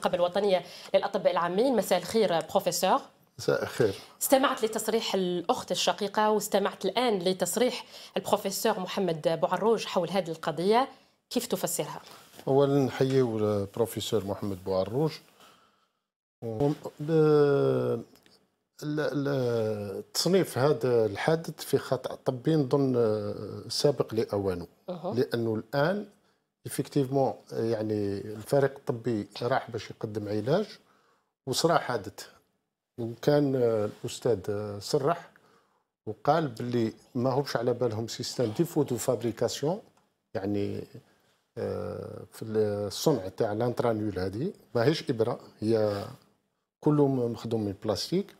النقابه الوطنيه للاطباء العامين مساء الخير بروفيسور مساء الخير استمعت لتصريح الاخت الشقيقه واستمعت الان لتصريح البروفيسور محمد بوعروج حول هذه القضيه كيف تفسرها اولا نحييو البروفيسور محمد بوعروج و... تصنيف هذا الحادث في خطا طبي نظن آه، سابق لاوانه لانه الان ايفيكتيفمون euh, يعني الفريق الطبي راح باش يقدم علاج وصرا حادث وكان الاستاذ آه، صرح آه، وقال باللي ما هوش على بالهم سيستم ديفو دو فابريكاسيون يعني آه، في الصنع تاع لانترانيول هذه ماهيش ابره هي كلهم مخدوم من البلاستيك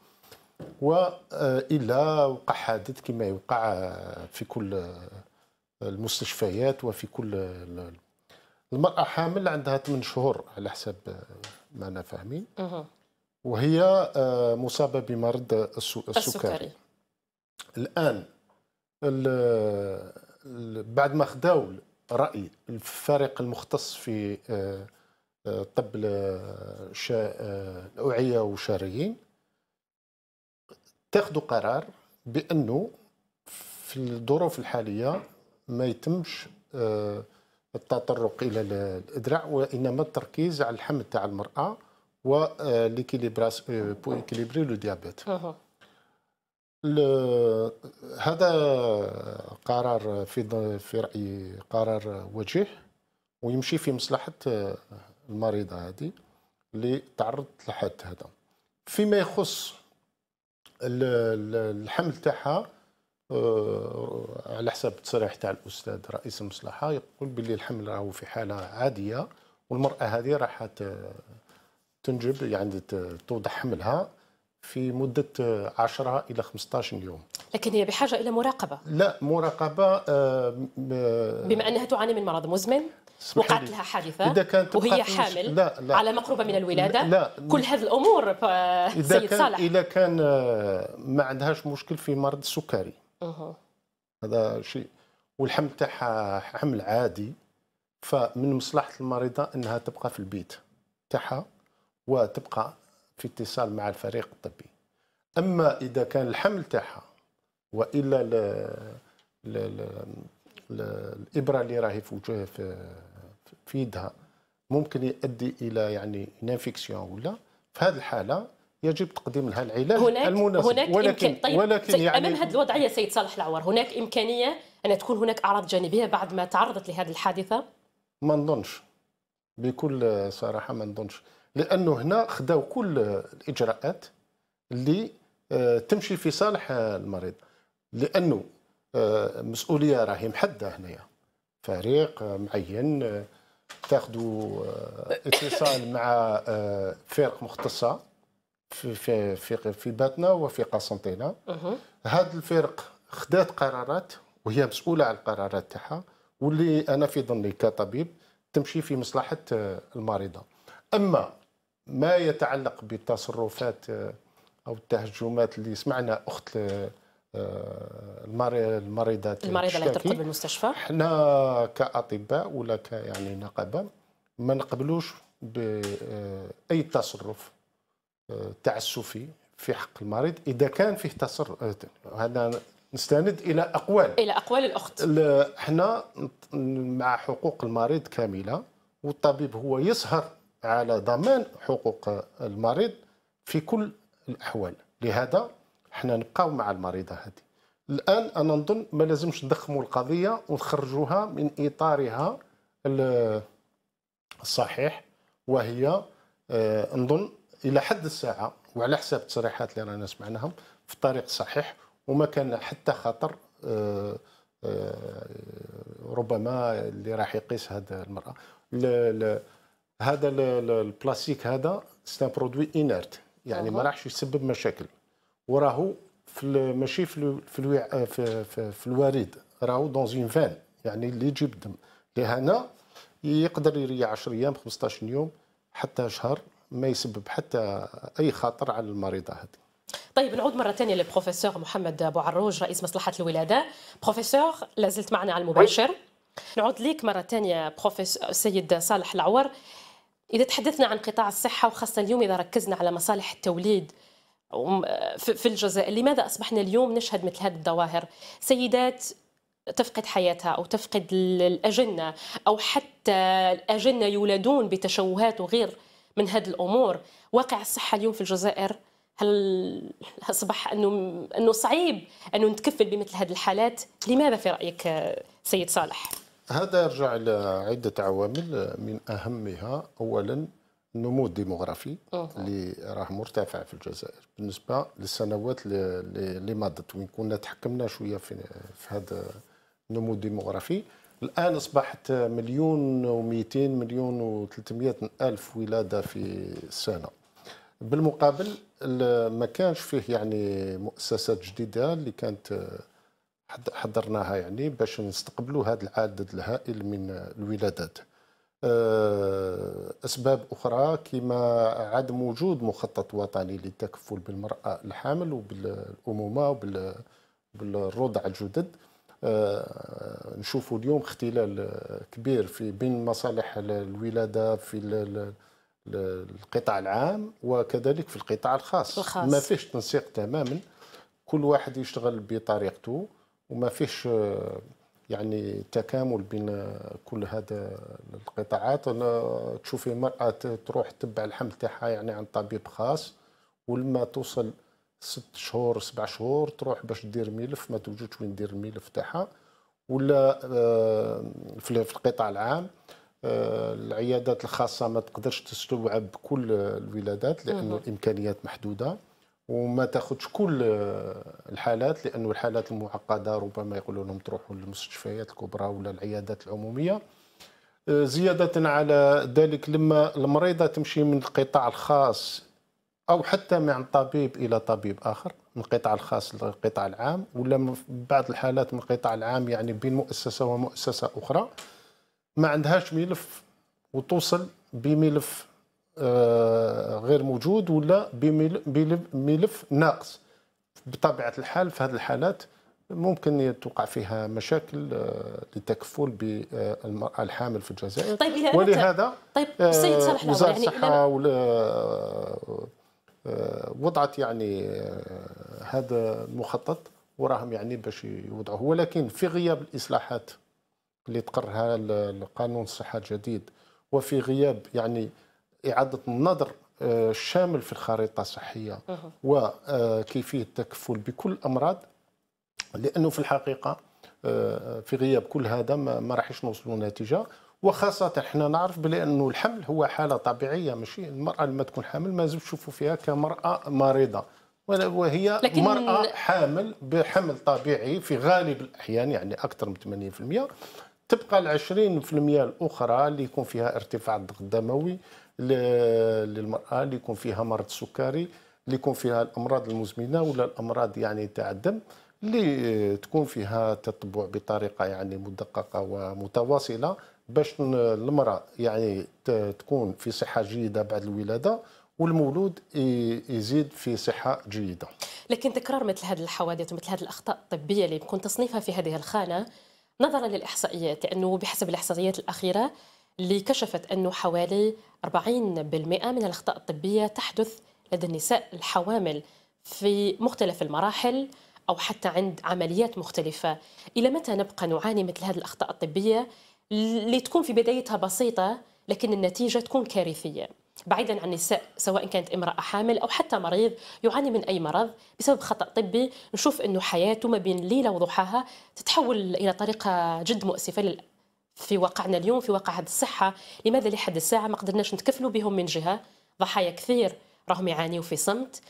والا وقع حادث كما يوقع في كل المستشفيات وفي كل المرأة حامل عندها 8 شهور على حسب ما أنا فاهمين وهي آه، مصابة بمرض السكري, السكري. الآن بعد ما خداو رأي الفريق المختص في آه، آه، طب الأوعية والشرايين تاخذوا قرار بأنه في الظروف الحالية ما يتمش التطرق الى الادراع وانما التركيز على الحمل تاع المراه وليكيليبراس بو اكيليبري لو ديابيت هذا قرار في في رايي قرار وجيه ويمشي في مصلحه آه، المريضه هذه اللي تعرضت لحد هذا فيما يخص الحمل تاعها آه، على حسب التصريح تاع الاستاذ رئيس المصلحه يقول باللي الحمل راهو في حاله عاديه والمراه هذه راح تنجب يعني توضع حملها في مدة 10 إلى 15 يوم لكن هي بحاجة إلى مراقبة لا مراقبة آه، آه، بما أنها تعاني من مرض مزمن وقعت لها حادثة إذا كانت وهي حامل لا لا على مقربة من الولادة لا لا كل هذه الأمور سيد صالح إذا كان ما عندهاش مشكل في مرض السكري هذا شيء والحمل تاعها حمل عادي فمن مصلحه المريضه انها تبقى في البيت تاعها وتبقى في اتصال مع الفريق الطبي اما اذا كان الحمل تاعها والا ل... ل... ل... ل... الابره اللي راهي في وجهها في... في يدها ممكن يؤدي الى يعني انفكسيون ولا في هذه الحاله يجب تقديم لها العلاج هناك المناسب هناك ولكن طيب ولكن طيب يعني امام هذه الوضعيه سيد صالح العوار هناك امكانيه ان تكون هناك اعراض جانبيه بعد ما تعرضت لهذه الحادثه ما نظنش بكل صراحه ما نظنش لانه هنا خداو كل الاجراءات اللي آه، تمشي في صالح المريض لانه آه، مسؤوليه راهي محدده هنايا فريق معين آه، تاخذوا اتصال مع فرق مختصه في في في, في باتنا وفي قسنطينه هذه الفرق خدات قرارات وهي مسؤوله على القرارات تاعها واللي انا في ظني كطبيب تمشي في مصلحه آه، المريضه اما ما يتعلق بالتصرفات آه، او التهجمات اللي سمعنا اخت آه، المريضه المريضه اللي ترقد بالمستشفى احنا كاطباء ولا ك يعني نقابه ما نقبلوش باي تصرف تعسفي في حق المريض اذا كان فيه تصر هذا نستند الى اقوال الى اقوال الاخت احنا مع حقوق المريض كامله والطبيب هو يسهر على ضمان حقوق المريض في كل الاحوال لهذا احنا نبقاو مع المريضه هذه الان انا نظن ما لازمش نضخموا القضيه ونخرجوها من اطارها الصحيح وهي آه، نظن الى حد الساعه وعلى حسب التصريحات اللي رانا سمعناهم في الطريق الصحيح وما كان حتى خطر آه، آه، ربما اللي راح يقيس هذا المراه هذا البلاستيك هذا سي برودوي انيرت يعني ما راحش يسبب مشاكل وراهو في ماشي في في, الوع... في, في, في الوريد راهو دون اون فان يعني اللي يجيب الدم لهنا يقدر يريح 10 ايام 15 يوم حتى شهر ما يسبب حتى اي خطر على المريضه هذه طيب نعود مره ثانيه للبروفيسور محمد ابو عروج رئيس مصلحه الولاده بروفيسور لازلت معنا على المباشر نعود ليك مره ثانيه بروفيسور السيد صالح العور اذا تحدثنا عن قطاع الصحه وخاصه اليوم اذا ركزنا على مصالح التوليد في الجزائر لماذا اصبحنا اليوم نشهد مثل هذه الظواهر سيدات تفقد حياتها او تفقد الاجنه او حتى الاجنه يولدون بتشوهات وغير من هذه الامور واقع الصحه اليوم في الجزائر هل اصبح انه انه صعيب انه نتكفل بمثل هذه الحالات لماذا في رايك سيد صالح هذا يرجع الى عده عوامل من اهمها اولا النمو الديموغرافي اللي راه مرتفع في الجزائر بالنسبه للسنوات اللي مضت وين كنا تحكمنا شويه في في هذا النمو الديموغرافي الآن أصبحت مليون و200 مليون و300 ألف ولادة في السنة بالمقابل ما كانش فيه يعني مؤسسات جديدة اللي كانت حضرناها يعني باش نستقبلوا هذا العدد الهائل من الولادات آه، أسباب أخرى كما عدم وجود مخطط وطني للتكفل بالمرأة الحامل وبالأمومة وبالرضع الجدد آه، نشوفوا اليوم اختلال كبير في بين مصالح الولاده في القطاع العام وكذلك في القطاع الخاص, الخاص. ما فيش تنسيق تماما كل واحد يشتغل بطريقته وما فيش آه، يعني تكامل بين كل هذا القطاعات انا تشوفي مرأة تروح تتبع الحمل تاعها يعني عن طبيب خاص ولما توصل ست شهور سبع شهور تروح باش دير ملف ما توجدش وين دير الملف تاعها ولا آه، في القطاع العام آه، العيادات الخاصه ما تقدرش تستوعب كل الولادات لانه الامكانيات محدوده وما تاخذش كل آه، الحالات لانه الحالات المعقده ربما يقولوا لهم تروحوا للمستشفيات الكبرى ولا العيادات العموميه زياده على ذلك لما المريضه تمشي من القطاع الخاص او حتى من طبيب الى طبيب اخر من القطاع الخاص للقطاع العام ولا من بعض الحالات من القطاع العام يعني بين مؤسسه ومؤسسه اخرى ما عندهاش ملف وتوصل بملف آه، غير موجود ولا بملف ناقص بطبيعه الحال في هذه الحالات ممكن توقع فيها مشاكل للتكفل آه، بالمرأة الحامل في الجزائر طيب ولهذا طيب السيد صالح آه، وزارة يعني الصحة يعني آه، وضعت يعني آه، هذا المخطط وراهم يعني باش يوضعوه ولكن في غياب الإصلاحات اللي تقرها القانون الصحة الجديد وفي غياب يعني إعادة النظر الشامل آه، في الخريطة الصحية وكيفية التكفل بكل الأمراض لأنه في الحقيقة في غياب كل هذا ما راحش نوصلوا نتيجة وخاصه احنا نعرف بلي انه الحمل هو حاله طبيعيه ماشي المراه لما تكون حامل ما لازمش تشوفوا فيها كمراه مريضه وهي لكن... مرأة حامل بحمل طبيعي في غالب الأحيان يعني أكثر من 80% تبقى ال 20% الأخرى اللي يكون فيها ارتفاع الضغط الدموي للمرأة اللي يكون فيها مرض سكري اللي يكون فيها الأمراض المزمنة ولا الأمراض يعني تاع الدم اللي تكون فيها تتبع بطريقة يعني مدققة ومتواصلة باش المراه يعني تكون في صحه جيده بعد الولاده والمولود يزيد في صحه جيده. لكن تكرار مثل هذه الحوادث ومثل هذه الاخطاء الطبيه اللي يكون تصنيفها في هذه الخانه نظرا للاحصائيات لانه بحسب الاحصائيات الاخيره اللي كشفت انه حوالي 40% من الاخطاء الطبيه تحدث لدى النساء الحوامل في مختلف المراحل او حتى عند عمليات مختلفه، الى متى نبقى نعاني مثل هذه الاخطاء الطبيه اللي تكون في بدايتها بسيطة لكن النتيجة تكون كارثية بعيدا عن النساء سواء كانت امرأة حامل أو حتى مريض يعاني من أي مرض بسبب خطأ طبي نشوف أنه حياته ما بين ليلة وضحاها تتحول إلى طريقة جد مؤسفة لل... في واقعنا اليوم في واقع هذه الصحة لماذا لحد الساعة ما قدرناش نتكفلوا بهم من جهة ضحايا كثير راهم يعانيوا في صمت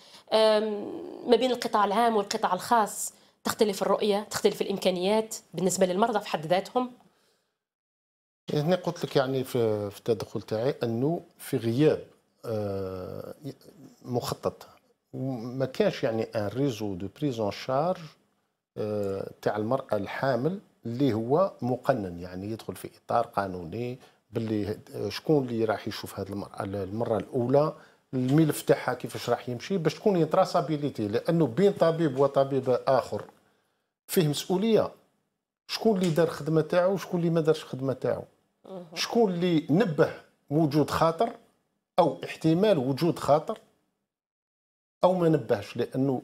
ما بين القطاع العام والقطاع الخاص تختلف الرؤية تختلف الإمكانيات بالنسبة للمرضى في حد ذاتهم هنا قلت لك يعني في التدخل تاعي انه في غياب آه، مخطط ما كانش يعني ان ريزو دو بريزون شارج تاع المراه الحامل اللي هو مقنن يعني يدخل في اطار قانوني باللي آه، شكون اللي راح يشوف هذه المراه المره الاولى الملف تاعها كيفاش راح يمشي باش تكون يتراسابيليتي لانه بين طبيب وطبيب اخر فيه مسؤوليه شكون اللي دار الخدمه تاعو وشكون اللي ما دارش الخدمه تاعو شكون اللي نبه وجود خطر او احتمال وجود خطر او ما نبهش لانه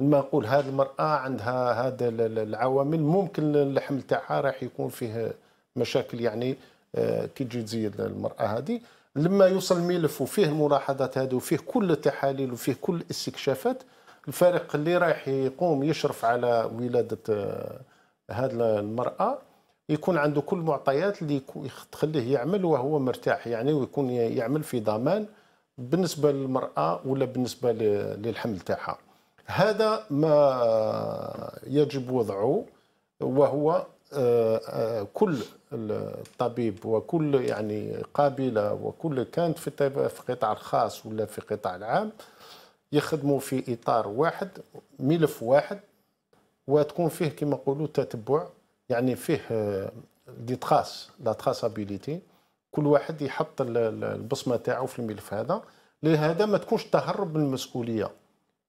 لما آه، نقول هذه المراه عندها هذا العوامل ممكن الحمل تاعها راح يكون فيه مشاكل يعني آه، كي تجي تزيد المراه هذه لما يوصل الملف وفيه الملاحظات هذه وفيه كل التحاليل وفيه كل الاستكشافات الفريق اللي رايح يقوم يشرف على ولاده آه، هذه المراه يكون عنده كل المعطيات اللي تخليه يعمل وهو مرتاح يعني ويكون يعمل في ضمان بالنسبه للمراه ولا بالنسبه للحمل تاعها هذا ما يجب وضعه وهو آه، آه، كل الطبيب وكل يعني قابله وكل كانت في في القطاع الخاص ولا في القطاع العام يخدموا في اطار واحد ملف واحد وتكون فيه كما نقولوا تتبع يعني فيه آه، دي تراس لا تراسابيليتي كل واحد يحط البصمه تاعو في الملف هذا لهذا ما تكونش تهرب من المسؤوليه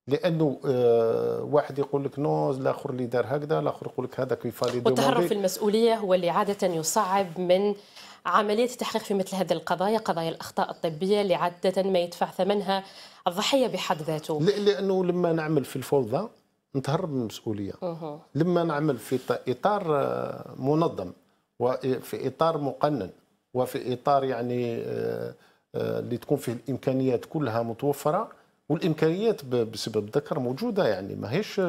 لانه آه، واحد يقول لك نو الاخر اللي دار هكذا الاخر يقول لك هذا كيف والتهرب في المسؤوليه هو اللي عاده يصعب من عمليه التحقيق في مثل هذه القضايا قضايا الاخطاء الطبيه اللي عاده ما يدفع ثمنها الضحيه بحد ذاته لانه لما نعمل في الفوضى نتهرب من المسؤوليه لما نعمل في اطار آه، منظم وفي اطار مقنن وفي اطار يعني آه، آه، اللي تكون فيه الامكانيات كلها متوفره والامكانيات بسبب الذكر موجوده يعني ماهيش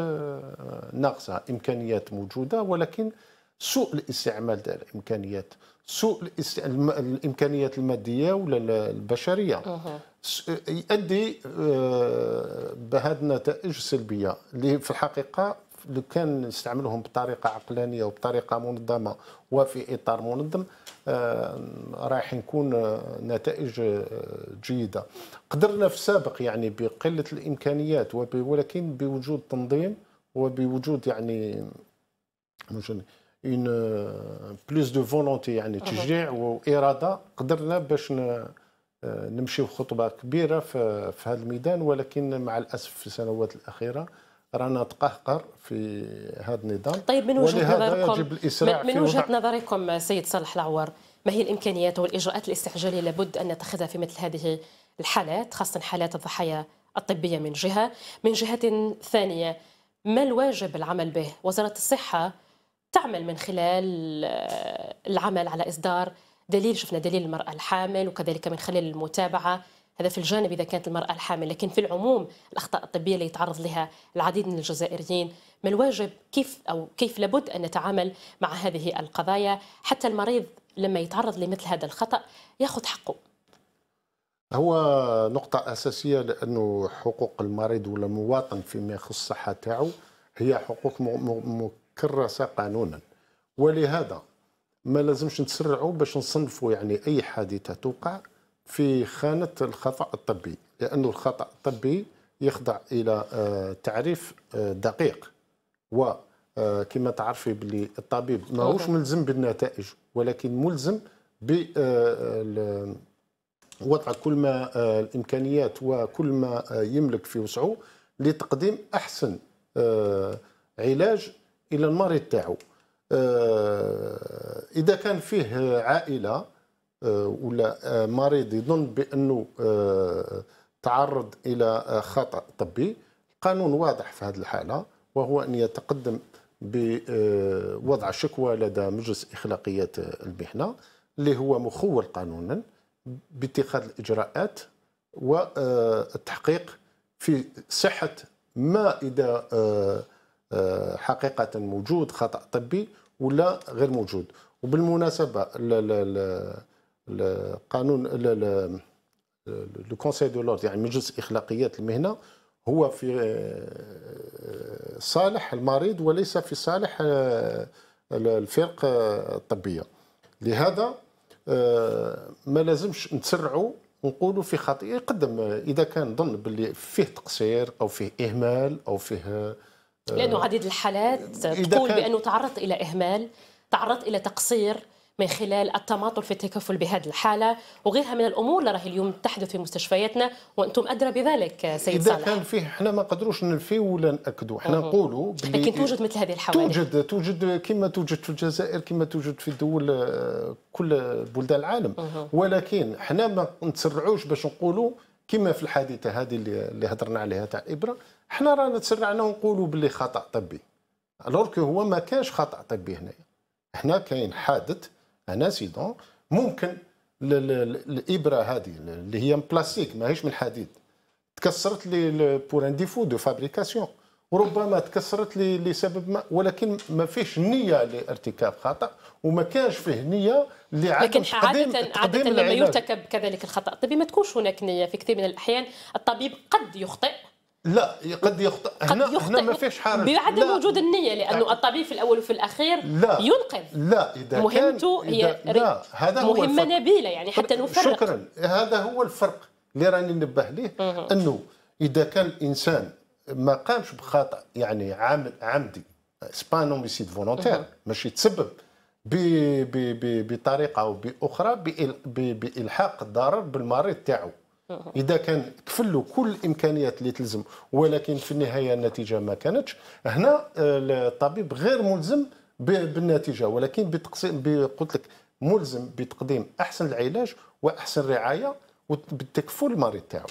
ناقصه امكانيات موجوده ولكن سوء الاستعمال ديال الامكانيات سوء الامكانيات الماديه ولا البشريه يؤدي آه، بهذه النتائج السلبيه اللي في الحقيقه لو كان نستعملهم بطريقه عقلانيه وبطريقه منظمه وفي اطار منظم آه، رايح نكون آه، نتائج جيده قدرنا في السابق يعني بقله الامكانيات ولكن بوجود تنظيم وبوجود يعني اون بلوس دو فولونتي يعني تشجيع واراده قدرنا باش آه، نمشيو خطبه كبيره في, في هذا الميدان ولكن مع الاسف في السنوات الاخيره رانا تقهقر في هذا النظام طيب من وجهه نظركم من وجهه نظركم سيد صالح العور ما هي الامكانيات والاجراءات الاستعجاليه لابد ان نتخذها في مثل هذه الحالات خاصه حالات الضحايا الطبيه من جهه من جهه ثانيه ما الواجب العمل به وزاره الصحه تعمل من خلال آه، العمل على إصدار دليل شفنا دليل المرأة الحامل وكذلك من خلال المتابعة هذا في الجانب إذا كانت المرأة الحامل لكن في العموم الأخطاء الطبية اللي يتعرض لها العديد من الجزائريين ما الواجب كيف أو كيف لابد أن نتعامل مع هذه القضايا حتى المريض لما يتعرض لمثل هذا الخطأ يأخذ حقه هو نقطة أساسية لأنه حقوق المريض ولا فيما يخص الصحة تاعو هي حقوق كرس قانونا ولهذا ما لازمش نتسرعوا باش نصنفوا يعني اي حادثه توقع في خانه الخطا الطبي لان الخطا الطبي يخضع الى آه، تعريف آه، دقيق و آه، كما تعرفي باللي الطبيب ماهوش ملزم بالنتائج ولكن ملزم ب وضع كل ما الامكانيات وكل ما يملك في وسعه لتقديم احسن علاج الى المريض تاعو آه، اذا كان فيه عائله آه، ولا آه، مريض يظن بانه تعرض الى خطا طبي القانون واضح في هذه الحاله وهو ان يتقدم بوضع شكوى لدى مجلس اخلاقيات المهنه اللي هو مخول قانونا باتخاذ الاجراءات والتحقيق في صحه ما اذا آه، حقيقه موجود خطا طبي ولا غير موجود وبالمناسبه القانون لو دو لورد يعني مجلس اخلاقيات المهنه هو في آه، صالح المريض وليس في صالح آه، الفرق الطبيه لهذا ما لازمش نتسرعوا ونقولوا في خطيئه يقدم اذا كان ظن باللي فيه تقصير او فيه اهمال او فيه لانه عديد آه، الحالات تقول بانه تعرضت الى اهمال تعرضت الى تقصير من خلال التماطل في التكفل بهذه الحالة وغيرها من الأمور اللي راهي اليوم تحدث في مستشفياتنا وأنتم أدرى بذلك سيد إذا صالح إذا كان فيه احنا ما نقدروش ننفيه ولا نأكدوا احنا نقولوا لكن توجد مثل هذه الحوادث توجد توجد كما توجد في الجزائر كما توجد في دول آه، كل بلدان العالم ولكن احنا ما نتسرعوش باش نقولوا كما في الحادثه هذه اللي هضرنا عليها تاع الابره حنا رانا تسرعنا ونقولوا باللي خطا طبي الورك هو ما كانش خطا طبي هنايا هنا كاين حادث ان سيدون ممكن الابره هذه اللي هي بلاستيك ماهيش من حديد تكسرت لي بور ان ديفو دو فابريكاسيون وربما تكسرت لسبب ما ولكن ما فيش نيه لارتكاب خطا وما كانش فيه نيه لعدم لكن تقديم عادة, عادة لما يرتكب كذلك الخطا الطبي ما تكونش هناك نيه في كثير من الاحيان الطبيب قد يخطئ لا قد يخطئ قد هنا, يخطئ هنا ما فيش حرج بعدم وجود النيه لانه الطبيب في الاول وفي الاخير لا ينقذ لا اذا مهمته كان هي لا هذا هو مهمه الفرق. نبيله يعني حتى نفرق شكرا هذا هو الفرق اللي راني نبه ليه انه اذا كان الانسان ما قامش بخطا يعني عامل عمدي سبان اوميسيد فولونتير ماشي تسبب بطريقه او باخرى بالحاق الضرر بالمريض تاعو اذا كان كفل له كل الامكانيات اللي تلزم ولكن في النهايه النتيجه ما كانتش هنا آه، الطبيب غير ملزم بالنتيجه ولكن بتقسيم قلت لك ملزم بتقديم احسن العلاج واحسن رعايه وبالتكفل المريض تاعو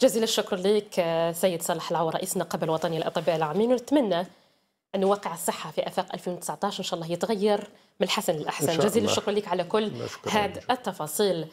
جزيل الشكر لك آه، سيد صالح العور رئيس نقابه الوطنيه للاطباء العامين ونتمنى أن واقع الصحة في آفاق 2019 إن شاء الله يتغير من الحسن للأحسن جزيل الشكر لك على كل هذه التفاصيل